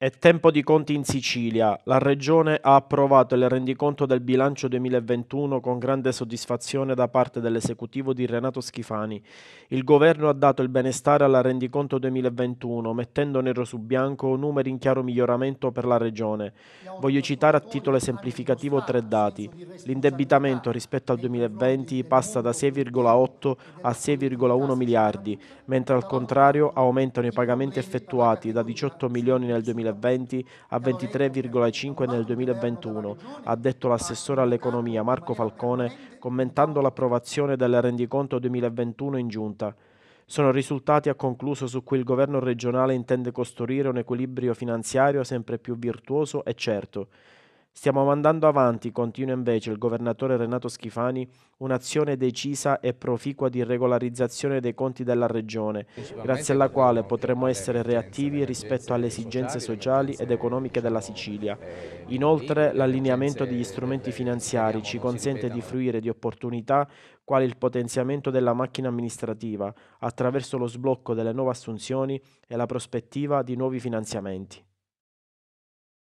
È tempo di conti in Sicilia. La Regione ha approvato il rendiconto del bilancio 2021 con grande soddisfazione da parte dell'esecutivo di Renato Schifani. Il governo ha dato il benestare alla rendiconto 2021, mettendo nero su bianco numeri in chiaro miglioramento per la Regione. Voglio citare a titolo esemplificativo tre dati. L'indebitamento rispetto al 2020 passa da 6,8 a 6,1 miliardi, mentre al contrario aumentano i pagamenti effettuati da 18 milioni nel 2020 2020 a 23,5 nel 2021, ha detto l'assessore all'economia Marco Falcone commentando l'approvazione del rendiconto 2021 in giunta. Sono risultati, ha concluso, su cui il governo regionale intende costruire un equilibrio finanziario sempre più virtuoso e certo. Stiamo mandando avanti, continua invece il governatore Renato Schifani, un'azione decisa e proficua di regolarizzazione dei conti della Regione, grazie alla quale potremo essere reattivi rispetto alle esigenze sociali ed economiche della Sicilia. Inoltre l'allineamento degli strumenti finanziari ci consente di fruire di opportunità quali il potenziamento della macchina amministrativa attraverso lo sblocco delle nuove assunzioni e la prospettiva di nuovi finanziamenti.